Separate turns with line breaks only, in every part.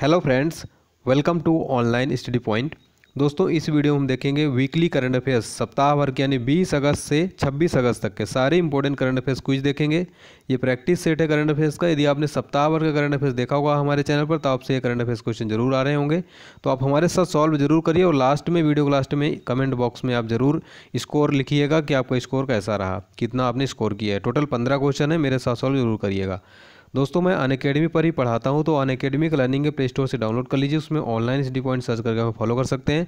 hello friends welcome to online study point दोस्तों इस video में हम देखेंगे वीकली करंट अफेयर्स सप्ताह भर के यानी 20 अगस्त से 26 अगस्त तक के सारे इंपॉर्टेंट करंट अफेयर्स कुछ देखेंगे ये प्रैक्टिस सेट है करंट अफेयर्स का यदि आपने सप्ताह भर का करंट अफेयर्स देखा होगा हमारे चैनल पर तो आपसे ये करंट अफेयर्स क्वेश्चन जरूर आ रहे होंगे तो आप हमारे साथ सॉल्व जरूर करिए और लास्ट में वीडियो को लास्ट में कमेंट बॉक्स में आप जरूर स्कोर लिखिएगा कि आपका स्कोर कैसा रहा कितना आपने स्कोर किया है टोटल पंद्रह क्वेश्चन है मेरे साथ सॉल्व जरूर करिएगा दोस्तों मैं अन अकेडमी पर ही पढ़ाता हूँ तो अन अकेडमी का लर्निंग के प्ले स्टोर से डाउनलोड कर लीजिए उसमें ऑनलाइन स्टडी पॉइंट सर्च करके हमें फॉलो कर सकते हैं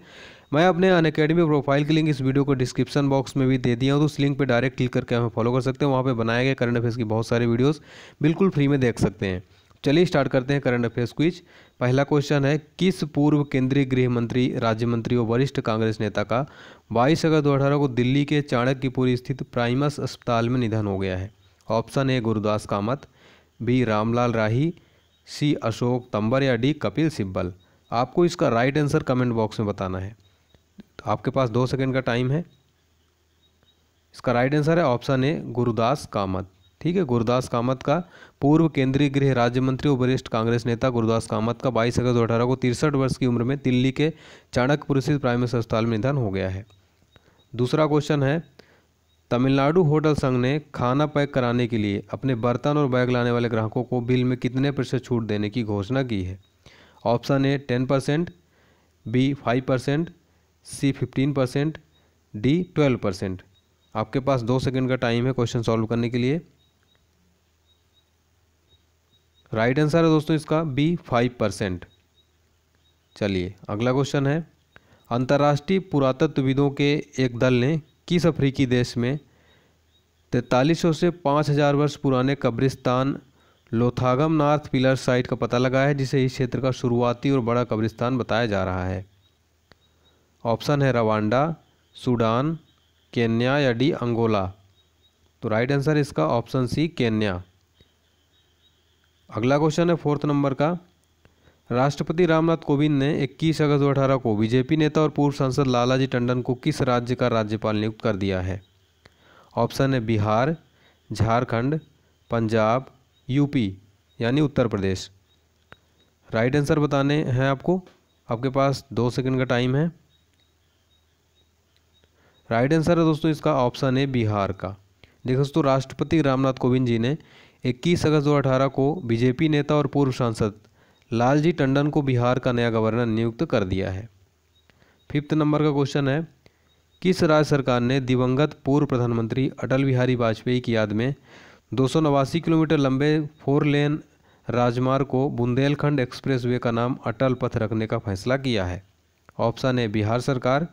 मैं अपने अन अकेडमी प्रोफाइल की लिंक इस वीडियो को डिस्क्रिप्शन बॉक्स में भी दे दिया हूँ तो उस लिंक पर डायरेक्ट क्लिक करके हमें फॉलो कर सकते हैं वहाँ पर बनाए गए करंट अफेयर्स की बहुत सारी वीडियोज़ बिल्कुल फ्री में देख सकते हैं चलिए स्टार्ट करते हैं करंट अफेयर्स क्विज पहला क्वेश्चन है किस पूर्व केंद्रीय गृह मंत्री राज्य मंत्री और वरिष्ठ कांग्रेस नेता का 22 अगस्त दो को दिल्ली के चाणक्यपुरी स्थित प्राइमस अस्पताल में निधन हो गया है option A Gurudas Kamat B Ramlal Rahi C Ashok Tanwar या डी कपिल सिब्बल आपको इसका राइट आंसर कमेंट बॉक्स में बताना है तो आपके पास दो सेकंड का टाइम है इसका राइट आंसर है ऑप्शन ए गुरुदास कामत ठीक है गुरुदास कामत का पूर्व केंद्रीय गृह राज्य मंत्री और वरिष्ठ कांग्रेस नेता गुरुदास कामत का 22 अगस्त दो को तिरसठ वर्ष की उम्र में दिल्ली के चाणक्यपुर स्थित प्राइमरी अस्पताल में निधन हो गया है दूसरा क्वेश्चन है तमिलनाडु होटल संघ ने खाना पैक कराने के लिए अपने बर्तन और बैग लाने वाले ग्राहकों को बिल में कितने प्रतिशत छूट देने की घोषणा की है option A ten percent B five percent C fifteen percent D twelve percent आपके पास दो सेकंड का टाइम है क्वेश्चन सॉल्व करने के लिए राइट right आंसर है दोस्तों इसका बी फाइव परसेंट चलिए अगला क्वेश्चन है अंतर्राष्ट्रीय पुरातत्वविदों के एक दल ने किस अफ्रीकी देश में तैतालीस से 5000 हज़ार वर्ष पुराने कब्रिस्तान लोथागम नार्थ पिलर साइट का पता लगा है जिसे इस क्षेत्र का शुरुआती और बड़ा कब्रिस्तान बताया जा रहा है ऑप्शन है रवांडा सूडान केन्या या डी अंगोला तो राइट आंसर इसका ऑप्शन सी केन्या अगला क्वेश्चन है फोर्थ नंबर का राष्ट्रपति रामनाथ कोविंद ने 21 अगस्त 2018 को बीजेपी नेता और पूर्व सांसद लालाजी टंडन को किस राज्य का राज्यपाल नियुक्त कर दिया है ऑप्शन है बिहार झारखंड, पंजाब यूपी यानी उत्तर प्रदेश राइट आंसर बताने हैं आपको आपके पास दो सेकंड का टाइम है राइट आंसर है दोस्तों इसका ऑप्शन है बिहार का देखो दोस्तों राष्ट्रपति रामनाथ कोविंद जी ने 21 अगस्त 2018 को बीजेपी नेता और पूर्व सांसद लालजी टंडन को बिहार का नया गवर्नर नियुक्त कर दिया है फिफ्थ नंबर का क्वेश्चन है किस राज्य सरकार ने दिवंगत पूर्व प्रधानमंत्री अटल बिहारी वाजपेयी की याद में दो किलोमीटर लंबे फोर लेन राजमार्ग को बुंदेलखंड एक्सप्रेसवे का नाम अटल पथ रखने का फैसला किया है ऑप्शन है बिहार सरकार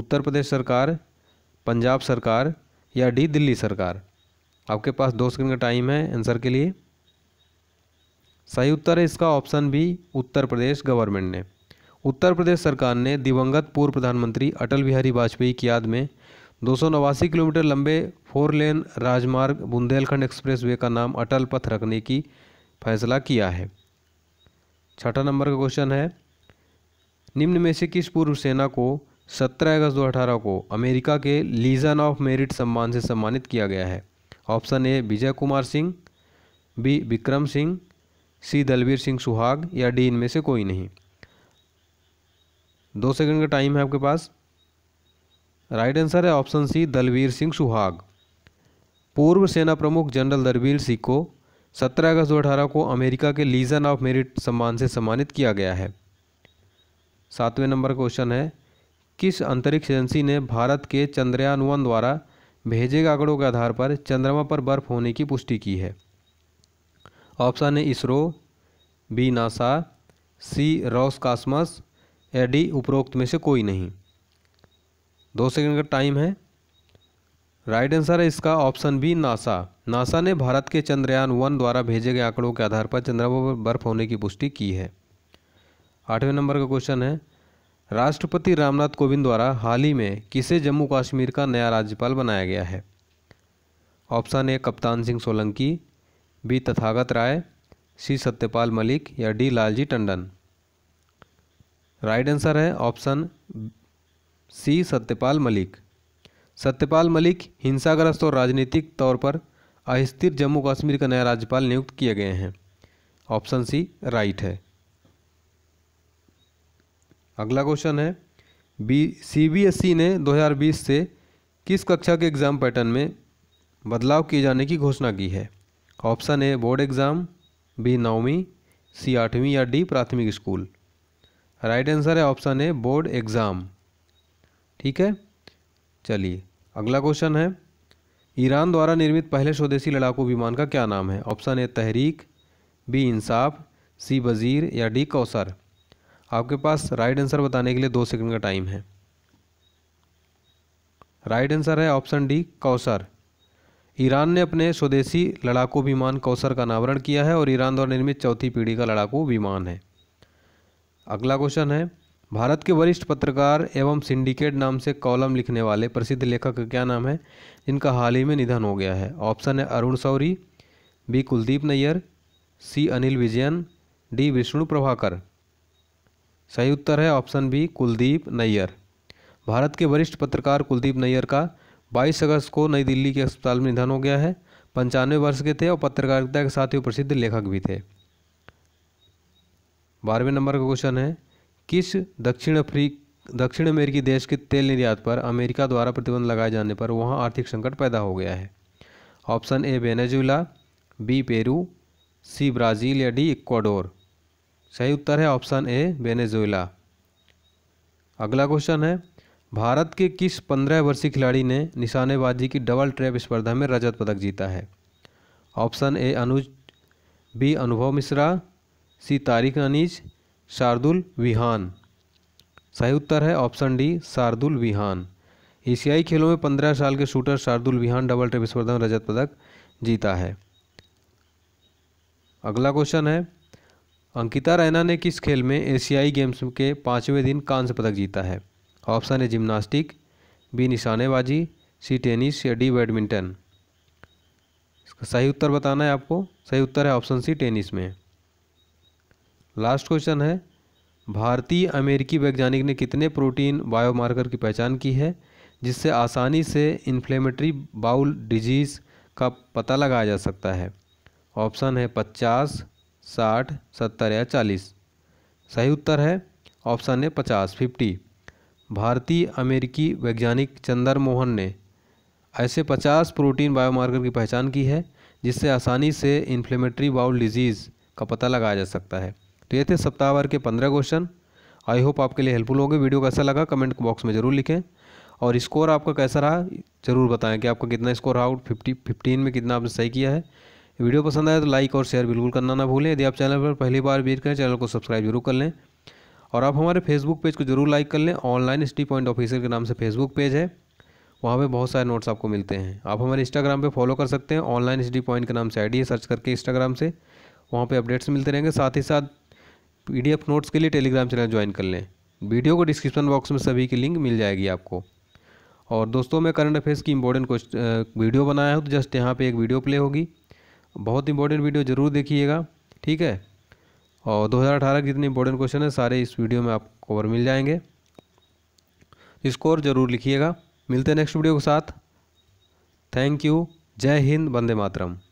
उत्तर प्रदेश सरकार पंजाब सरकार या डी दिल्ली सरकार आपके पास दो सेकंड का टाइम है आंसर के लिए सही उत्तर है इसका ऑप्शन भी उत्तर प्रदेश गवर्नमेंट ने उत्तर प्रदेश सरकार ने दिवंगत पूर्व प्रधानमंत्री अटल बिहारी वाजपेयी की याद में दो किलोमीटर लंबे फोर लेन राजमार्ग बुंदेलखंड वे का नाम अटल पथ रखने की फैसला किया है छठा नंबर का क्वेश्चन है निम्न में से किस पूर्व सेना को 17 अगस्त 2018 को अमेरिका के लीजन ऑफ मेरिट सम्मान से सम्मानित किया गया है option A Vijay Kumar Singh B Vikram Singh C Dalbir Singh Suhag या डी इनमें से कोई नहीं दो सेकंड का टाइम है आपके पास राइट आंसर है ऑप्शन सी दलवीर सिंह सुहाग पूर्व सेना प्रमुख जनरल दलवीर सिंह को 17 अगस्त दो को अमेरिका के लीजन ऑफ मेरिट सम्मान से सम्मानित किया गया है सातवें नंबर क्वेश्चन है किस अंतरिक्ष एजेंसी ने भारत के चंद्रयान वन द्वारा भेजे गए आंकड़ों के आधार पर चंद्रमा पर बर्फ होने की पुष्टि की है ऑप्शन है ISRO B NASA C Roscosmos या डी उपरोक्त में से कोई नहीं दो सेकंड का टाइम है राइट आंसर है इसका ऑप्शन बी नासा नासा ने भारत के चंद्रयान वन द्वारा भेजे गए आंकड़ों के आधार पर चंद्रमा पर बर्फ होने की पुष्टि की है आठवें नंबर का क्वेश्चन है राष्ट्रपति रामनाथ कोविंद द्वारा हाल ही में किसे जम्मू कश्मीर का नया राज्यपाल बनाया गया है option A Kaptan Singh Solanki B Tathagata Roy C Satyapal Malik या D Lalji Tandon right answer है ऑप्शन सी सत्यपाल मलिक सत्यपाल मलिक हिंसाग्रस्त और राजनीतिक तौर पर अस्थिर जम्मू कश्मीर का नया राज्यपाल नियुक्त किए गए हैं ऑप्शन सी राइट है अगला क्वेश्चन है बी सीबीएसई ने 2020 से किस कक्षा के एग्ज़ाम पैटर्न में बदलाव किए जाने की घोषणा की है option A board exam B नौवीं सी आठवीं या डी प्राथमिक स्कूल राइट आंसर है ऑप्शन ए बोर्ड एग्ज़ाम ठीक है चलिए अगला क्वेश्चन है ईरान द्वारा निर्मित पहले स्वदेशी लड़ाकू विमान का क्या नाम है ऑप्शन ए तहरीक बी इंसाफ सी वज़ीर या डी कौसर आपके पास राइट आंसर बताने के लिए दो सेकंड का टाइम है राइट आंसर है ऑप्शन डी कौसर ईरान ने अपने स्वदेशी लड़ाकू विमान कौशर का अनावरण किया है और ईरान द्वारा निर्मित चौथी पीढ़ी का लड़ाकू विमान है अगला क्वेश्चन है भारत के वरिष्ठ पत्रकार एवं सिंडिकेट नाम से कॉलम लिखने वाले प्रसिद्ध लेखक का क्या नाम है जिनका हाल ही में निधन हो गया है ऑप्शन है Arun Shourie B Kuldip Nayar C Anil Vijayan D Vishnu Prabhakar सही उत्तर है ऑप्शन बी कुलदीप नैयर भारत के वरिष्ठ पत्रकार कुलदीप नैयर का बाईस अगस्त को नई दिल्ली के अस्पताल में निधन हो गया है पंचानवे वर्ष के थे और पत्रकारिता के साथ ही प्रसिद्ध लेखक भी थे बारहवें नंबर का क्वेश्चन है किस दक्षिण अफ्रीक दक्षिण अमेरिकी देश के तेल निर्यात पर अमेरिका द्वारा प्रतिबंध लगाए जाने पर वहाँ आर्थिक संकट पैदा हो गया है option A Venezuela B Peru C Brazil या डी इक्वाडोर सही उत्तर है ऑप्शन ए वेनेजुला अगला क्वेश्चन है भारत के किस पंद्रह वर्षीय खिलाड़ी ने निशानेबाजी की डबल ट्रैप स्पर्धा में रजत पदक जीता है ऑप्शन ए अनुज बी अनुभव मिश्रा सी तारिक अनीज शार्दुल विहान सही उत्तर है ऑप्शन डी शार्दुल विहान एशियाई खेलों में पंद्रह साल के shooter Shardul Vihan double trap स्पर्धा में रजत पदक जीता है अगला क्वेश्चन है अंकिता रैना ने किस खेल में एशियाई गेम्स के पाँचवें दिन कांस्य पदक जीता है ऑप्शन ए जिम्नास्टिक बी निशानेबाजी सी टेनिस या डी बैडमिंटन इसका सही उत्तर बताना है आपको सही उत्तर है ऑप्शन सी टेनिस में लास्ट क्वेश्चन है भारतीय अमेरिकी वैज्ञानिक ने कितने प्रोटीन बायोमार्कर की पहचान की है जिससे आसानी से इन्फ्लेमेटरी बाउल डिजीज़ का पता लगाया जा सकता है ऑप्शन है पचास साठ सत्तर या चालीस सही उत्तर है ऑप्शन है पचास फिफ्टी भारतीय अमेरिकी वैज्ञानिक चंदर मोहन ने ऐसे 50 प्रोटीन बायोमार्कर की पहचान की है जिससे आसानी से इन्फ्लेमेटरी बाउल डिजीज़ का पता लगाया जा सकता है तो ये थे सप्ताह भर के पंद्रह क्वेश्चन आई होप आपके लिए हेल्पफुल होंगे वीडियो कैसा लगा कमेंट बॉक्स में ज़रूर लिखें और स्कोर आपका कैसा रहा ज़रूर बताएं कि आपका कितना स्कोर रहा आउट फिफ्टी फिफ्टीन में कितना आपने सही किया है वीडियो पसंद आया तो लाइक और शेयर बिल्कुल करना ना भूलें यदि आप चैनल पर पहली बार विजिट करें चैनल को सब्सक्राइब जरूर कर लें और आप हमारे फेसबुक पेज को जरूर लाइक कर लें ऑनलाइन स्टी पॉइंट ऑफिसर के नाम से फेसबुक पेज है वहाँ पे बहुत सारे नोट्स आपको मिलते हैं आप हमारे इंस्टाग्राम पे फॉलो कर सकते हैं ऑनलाइन स्टी पॉइंट के नाम से आईडी सर्च करके इंस्टाग्राम से वहाँ पे अपडेट्स मिलते रहेंगे साथ ही साथ पी नोट्स के लिए टेलीग्राम चैनल ज्वाइन कर लें वीडियो को डिस्क्रिप्शन बॉक्स में सभी की लिंक मिल जाएगी आपको और दोस्तों मैं करंट अफेयर्स की इंपॉर्टेंट वीडियो बनाया हूँ तो जस्ट यहाँ पर एक वीडियो प्ले होगी बहुत इंपॉर्टेंट वीडियो ज़रूर देखिएगा ठीक है और 2018 के जितने इंपॉर्टेंट क्वेश्चन है सारे इस वीडियो में आपको कवर मिल जाएंगे स्कोर ज़रूर लिखिएगा मिलते हैं नेक्स्ट वीडियो के साथ थैंक यू जय हिंद वंदे मातरम